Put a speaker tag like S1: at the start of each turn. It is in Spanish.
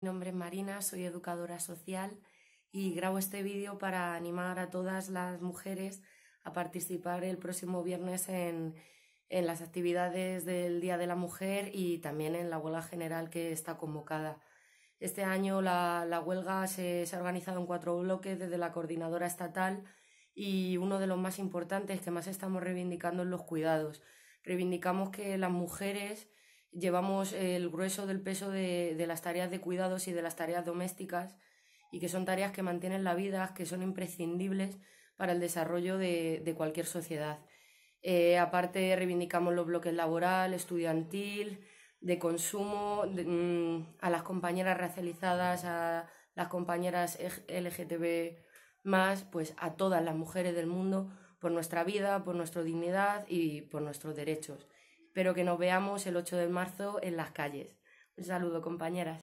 S1: Mi nombre es Marina, soy educadora social y grabo este vídeo para animar a todas las mujeres a participar el próximo viernes en, las actividades del Día de la Mujer y también en la huelga general que está convocada. Este año la, huelga se ha organizado en cuatro bloques desde la coordinadora estatal y uno de los más importantes que más estamos reivindicando es los cuidados. Reivindicamos que las mujeres llevamos el grueso del peso de, las tareas de cuidados y de las tareas domésticas y que son tareas que mantienen la vida, que son imprescindibles para el desarrollo de, cualquier sociedad. Eh, aparte, reivindicamos los bloques laboral, estudiantil, de consumo, mm, a las compañeras racializadas, a las compañeras LGTB pues a todas las mujeres del mundo por nuestra vida, por nuestra dignidad y por nuestros derechos. Pero que nos veamos el 8 de marzo en las calles. Un saludo, compañeras.